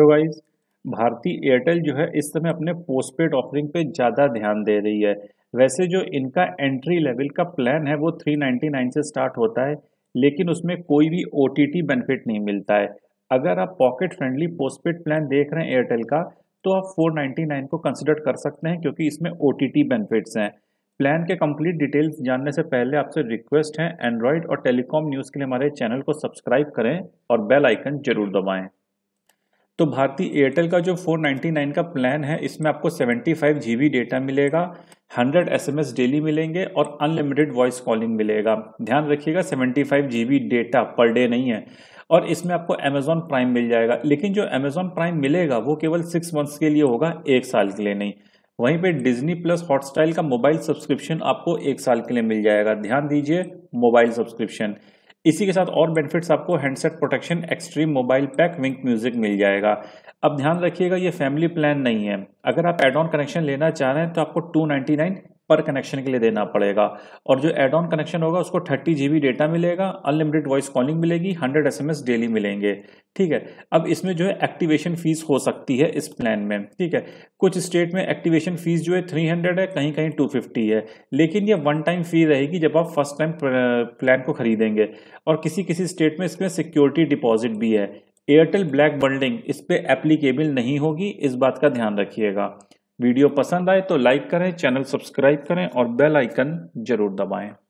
hello guys Bharti Airtel जो है इस समय अपने पोस्टपेड ऑफरिंग पे ज़्यादा ध्यान दे रही है वैसे जो इनका एंट्री लेवल का प्लान है वो 399 से स्टार्ट होता है लेकिन उसमें कोई भी ओ बेनिफिट नहीं मिलता है अगर आप पॉकेट फ्रेंडली पोस्टपेड प्लान देख रहे हैं एयरटेल का तो आप फोर को कंसिडर कर सकते हैं क्योंकि इसमें ओ बेनिफिट्स हैं प्लान के कंप्लीट डिटेल्स जानने से पहले आपसे रिक्वेस्ट है एंड्रॉयड और टेलीकॉम न्यूज़ के लिए हमारे चैनल को सब्सक्राइब करें और बेल आइकन जरूर दबाएं तो भारतीय एयरटेल का जो 499 का प्लान है इसमें आपको 75 जीबी डेटा मिलेगा 100 एसएमएस डेली मिलेंगे और अनलिमिटेड वॉइस कॉलिंग मिलेगा ध्यान रखिएगा 75 जीबी डेटा पर डे नहीं है और इसमें आपको अमेजॉन प्राइम मिल जाएगा लेकिन जो अमेजॉन प्राइम मिलेगा वो केवल सिक्स मंथ्स के लिए होगा एक साल के लिए नहीं वहीं पे डिज्नी प्लस हॉटस्टाइल का मोबाइल सब्सक्रिप्शन आपको एक साल के लिए मिल जाएगा ध्यान दीजिए मोबाइल सब्सक्रिप्शन इसी के साथ और बेनिफिट्स आपको handset protection xstream mobile pack wynk music मिल जाएगा अब ध्यान रखिएगा ये फैमिली प्लान नहीं है अगर आप एड ऑन कनेक्शन लेना चाह रहे हैं तो आपको नाइन पर कनेक्शन के लिए देना पड़ेगा और जो एड ऑन कनेक्शन होगा उसको थर्टी जी डेटा मिलेगा अनलिमिटेड वॉइस कॉलिंग मिलेगी हंड्रेड एस डेली मिलेंगे ठीक है अब इसमें जो है एक्टिवेशन फीस हो सकती है इस प्लान में ठीक है कुछ स्टेट में एक्टिवेशन फीस जो है थ्री हंड्रेड है कहीं कहीं टू फिफ्टी है लेकिन यह वन टाइम फी रहेगी जब आप फर्स्ट टाइम प्लान को खरीदेंगे और किसी किसी स्टेट में इसमें सिक्योरिटी डिपॉजिट भी है एयरटेल ब्लैक बल्डिंग इस पर एप्लीकेबल नहीं होगी इस बात का ध्यान रखिएगा वीडियो पसंद आए तो लाइक करें चैनल सब्सक्राइब करें और बेल आइकन जरूर दबाएं